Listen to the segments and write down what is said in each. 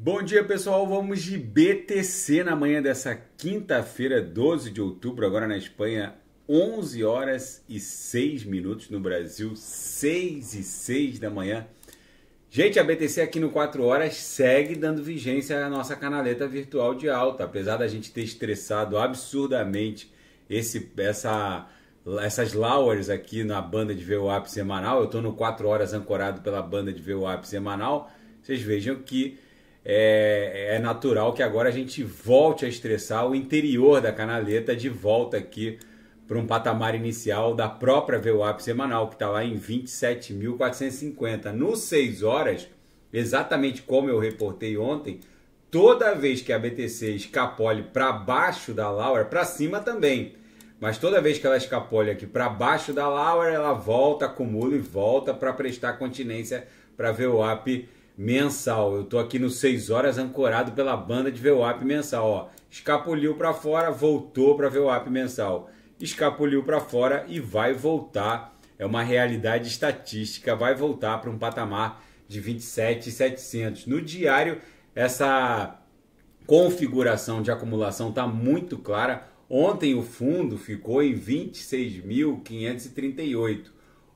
Bom dia pessoal, vamos de BTC na manhã dessa quinta-feira, 12 de outubro, agora na Espanha, 11 horas e 6 minutos, no Brasil, 6 e 6 da manhã. Gente, a BTC aqui no 4 horas segue dando vigência à nossa canaleta virtual de alta, apesar da gente ter estressado absurdamente esse, essa, essas lowers aqui na banda de VWAP semanal, eu estou no 4 horas ancorado pela banda de VWAP semanal, vocês vejam que é, é natural que agora a gente volte a estressar o interior da canaleta de volta aqui para um patamar inicial da própria VWAP semanal, que está lá em 27.450. No 6 horas, exatamente como eu reportei ontem, toda vez que a BTC escapole para baixo da Laura, para cima também, mas toda vez que ela escapole aqui para baixo da Laura, ela volta, acumula e volta para prestar continência para a VWAP mensal. Eu tô aqui no 6 horas ancorado pela banda de VWAP mensal, ó. Escapuliu para fora, voltou para VWAP mensal. Escapuliu para fora e vai voltar. É uma realidade estatística, vai voltar para um patamar de 27,700. No diário, essa configuração de acumulação está muito clara. Ontem o fundo ficou em 26.538.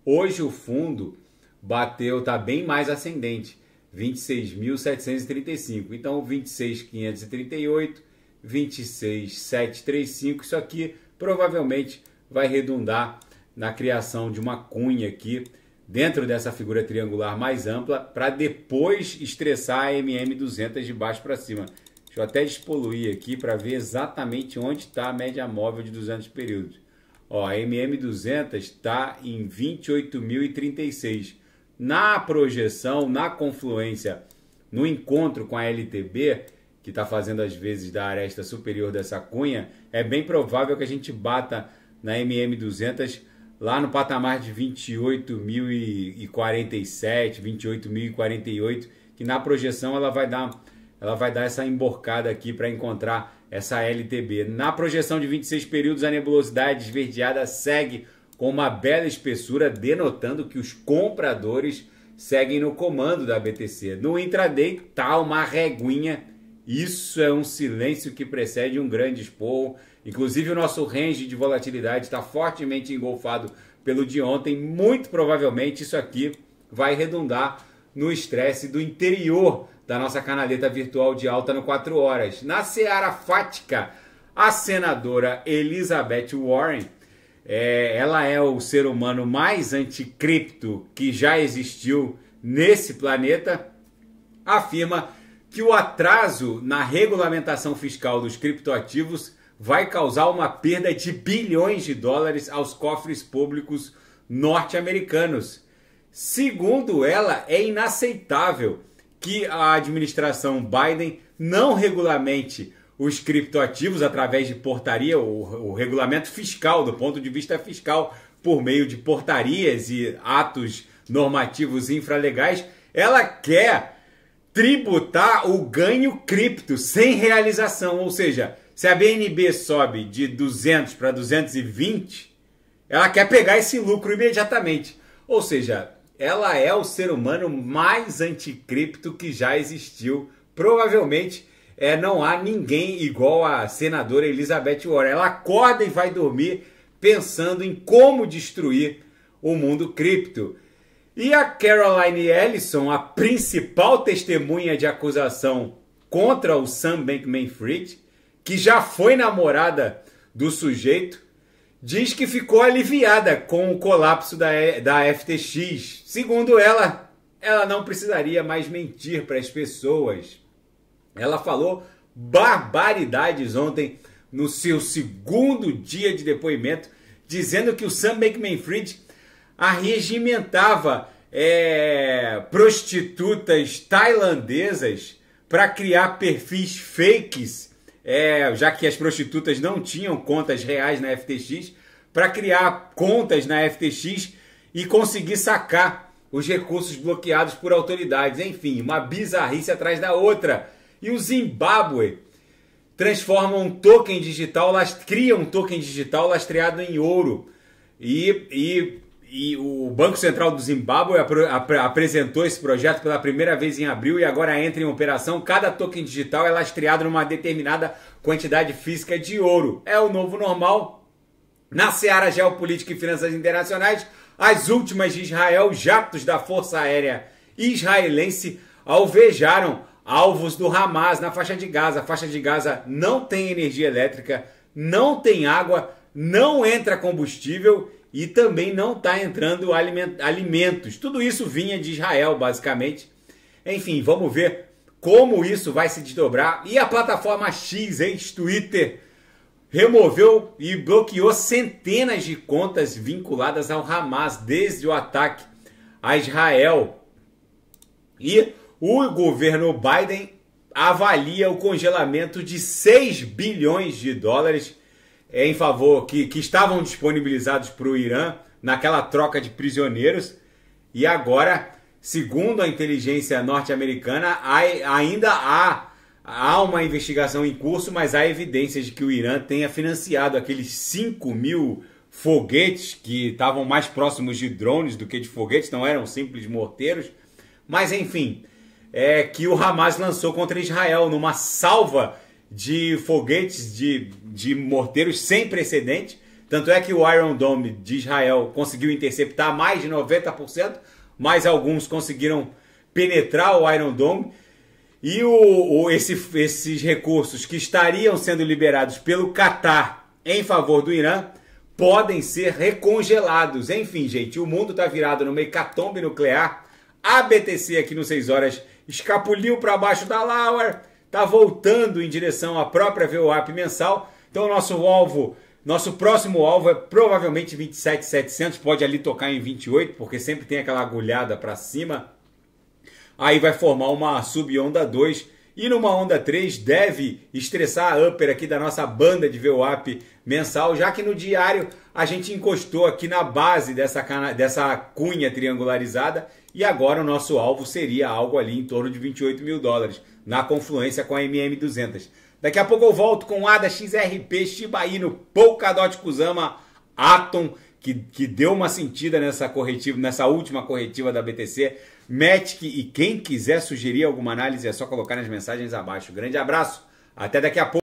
Hoje o fundo bateu, está bem mais ascendente. 26.735. Então, 26,538, 26,735. Isso aqui provavelmente vai redundar na criação de uma cunha aqui dentro dessa figura triangular mais ampla para depois estressar a MM200 de baixo para cima. Deixa eu até despoluir aqui para ver exatamente onde está a média móvel de 200 períodos. Ó, a MM200 está em 28.036 na projeção, na confluência, no encontro com a LTB, que está fazendo às vezes da aresta superior dessa cunha, é bem provável que a gente bata na MM200 lá no patamar de 28.047, 28.048, que na projeção ela vai dar, ela vai dar essa emborcada aqui para encontrar essa LTB. Na projeção de 26 períodos, a nebulosidade esverdeada segue com uma bela espessura denotando que os compradores seguem no comando da BTC. No intraday tá uma reguinha, isso é um silêncio que precede um grande esporro. Inclusive o nosso range de volatilidade está fortemente engolfado pelo de ontem. Muito provavelmente isso aqui vai redundar no estresse do interior da nossa canaleta virtual de alta no 4 horas. Na seara fática, a senadora Elizabeth Warren é, ela é o ser humano mais anticripto que já existiu nesse planeta, afirma que o atraso na regulamentação fiscal dos criptoativos vai causar uma perda de bilhões de dólares aos cofres públicos norte-americanos. Segundo ela, é inaceitável que a administração Biden não regulamente os criptoativos através de portaria, o, o regulamento fiscal, do ponto de vista fiscal, por meio de portarias e atos normativos infralegais, ela quer tributar o ganho cripto sem realização, ou seja, se a BNB sobe de 200 para 220, ela quer pegar esse lucro imediatamente. Ou seja, ela é o ser humano mais anticripto que já existiu, provavelmente é, não há ninguém igual a senadora Elizabeth Warren. Ela acorda e vai dormir pensando em como destruir o mundo cripto. E a Caroline Ellison, a principal testemunha de acusação contra o Sam Bankman-Fried, que já foi namorada do sujeito, diz que ficou aliviada com o colapso da, da FTX. Segundo ela, ela não precisaria mais mentir para as pessoas. Ela falou barbaridades ontem no seu segundo dia de depoimento, dizendo que o Sam Bankman Fried arregimentava é, prostitutas tailandesas para criar perfis fakes, é, já que as prostitutas não tinham contas reais na FTX, para criar contas na FTX e conseguir sacar os recursos bloqueados por autoridades. Enfim, uma bizarrice atrás da outra. E o Zimbábue transforma um token digital, cria um token digital lastreado em ouro. E, e, e o Banco Central do Zimbábue ap apresentou esse projeto pela primeira vez em abril e agora entra em operação. Cada token digital é lastreado numa determinada quantidade física de ouro. É o novo normal. Na seara geopolítica e finanças internacionais, as últimas de Israel, jatos da Força Aérea israelense alvejaram alvos do Hamas na faixa de Gaza. A faixa de Gaza não tem energia elétrica, não tem água, não entra combustível e também não está entrando alimentos. Tudo isso vinha de Israel, basicamente. Enfim, vamos ver como isso vai se desdobrar. E a plataforma X, ex-Twitter, removeu e bloqueou centenas de contas vinculadas ao Hamas desde o ataque a Israel. E o governo Biden avalia o congelamento de 6 bilhões de dólares em favor que, que estavam disponibilizados para o Irã naquela troca de prisioneiros. E agora, segundo a inteligência norte-americana, ainda há, há uma investigação em curso, mas há evidências de que o Irã tenha financiado aqueles 5 mil foguetes que estavam mais próximos de drones do que de foguetes, não eram simples morteiros. Mas enfim, é, que o Hamas lançou contra Israel numa salva de foguetes, de, de morteiros sem precedente. Tanto é que o Iron Dome de Israel conseguiu interceptar mais de 90%, mas alguns conseguiram penetrar o Iron Dome. E o, o esse, esses recursos que estariam sendo liberados pelo Catar em favor do Irã podem ser recongelados. Enfim, gente, o mundo está virado numa hecatombe nuclear. A BTC aqui no 6 Horas escapuliu para baixo da Lauer, está voltando em direção à própria VWAP mensal. Então, nosso alvo, nosso próximo alvo é provavelmente 27,700, pode ali tocar em 28, porque sempre tem aquela agulhada para cima. Aí vai formar uma sub-onda 2 e numa onda 3 deve estressar a upper aqui da nossa banda de VWAP mensal, já que no diário a gente encostou aqui na base dessa, cana dessa cunha triangularizada e agora o nosso alvo seria algo ali em torno de 28 mil dólares, na confluência com a MM200. Daqui a pouco eu volto com ADA XRP Shiba Inu Polkadot Kusama Atom, que, que deu uma sentida nessa corretiva, nessa última corretiva da BTC. Magic e quem quiser sugerir alguma análise é só colocar nas mensagens abaixo. Grande abraço, até daqui a pouco.